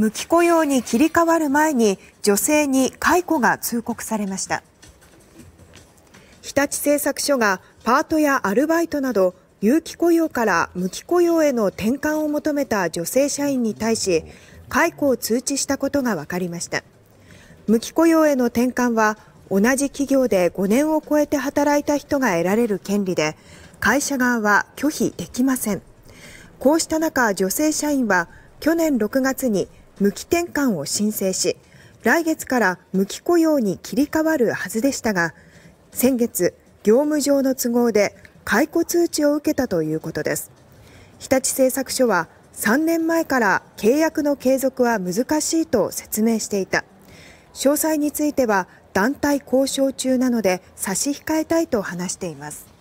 無期雇用に切り替わる前に女性に解雇が通告されました日立製作所がパートやアルバイトなど有期雇用から無期雇用への転換を求めた女性社員に対し解雇を通知したことが分かりました無期雇用への転換は同じ企業で5年を超えて働いた人が得られる権利で会社側は拒否できませんこうした中女性社員は去年6月に無期転換を申請し、来月から無期雇用に切り替わるはずでしたが、先月、業務上の都合で解雇通知を受けたということです。日立製作所は3年前から契約の継続は難しいと説明していた。詳細については団体交渉中なので差し控えたいと話しています。